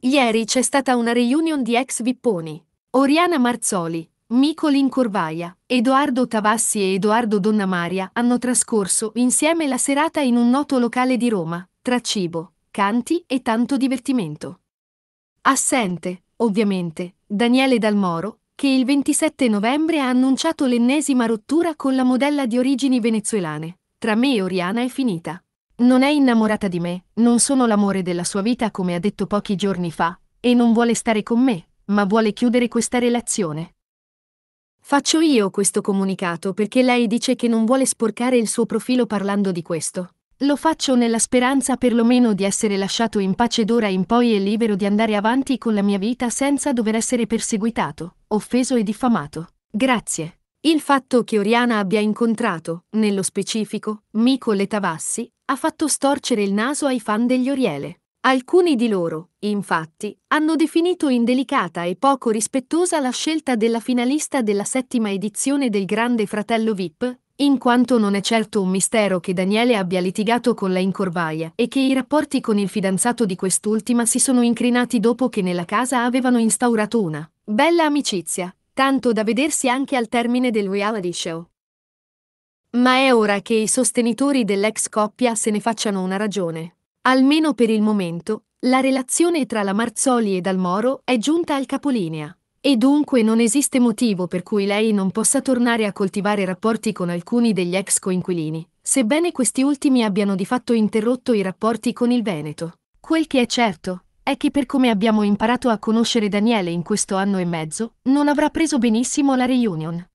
Ieri c'è stata una reunion di ex Vipponi. Oriana Marzoli, Mico Corvaia, Edoardo Tavassi e Edoardo Donna Maria hanno trascorso insieme la serata in un noto locale di Roma, tra cibo, canti e tanto divertimento. Assente, ovviamente, Daniele Dalmoro, che il 27 novembre ha annunciato l'ennesima rottura con la modella di origini venezuelane. Tra me e Oriana è finita. Non è innamorata di me, non sono l'amore della sua vita come ha detto pochi giorni fa, e non vuole stare con me, ma vuole chiudere questa relazione. Faccio io questo comunicato perché lei dice che non vuole sporcare il suo profilo parlando di questo. Lo faccio nella speranza perlomeno di essere lasciato in pace d'ora in poi e libero di andare avanti con la mia vita senza dover essere perseguitato, offeso e diffamato. Grazie. Il fatto che Oriana abbia incontrato, nello specifico, Mico Letavassi, ha fatto storcere il naso ai fan degli Oriele. Alcuni di loro, infatti, hanno definito indelicata e poco rispettosa la scelta della finalista della settima edizione del Grande Fratello VIP, in quanto non è certo un mistero che Daniele abbia litigato con la incorvaia e che i rapporti con il fidanzato di quest'ultima si sono incrinati dopo che nella casa avevano instaurato una bella amicizia, tanto da vedersi anche al termine del reality show. Ma è ora che i sostenitori dell'ex coppia se ne facciano una ragione. Almeno per il momento, la relazione tra la Marzoli e Dalmoro è giunta al capolinea e dunque non esiste motivo per cui lei non possa tornare a coltivare rapporti con alcuni degli ex coinquilini, sebbene questi ultimi abbiano di fatto interrotto i rapporti con il Veneto. Quel che è certo è che per come abbiamo imparato a conoscere Daniele in questo anno e mezzo, non avrà preso benissimo la reunion.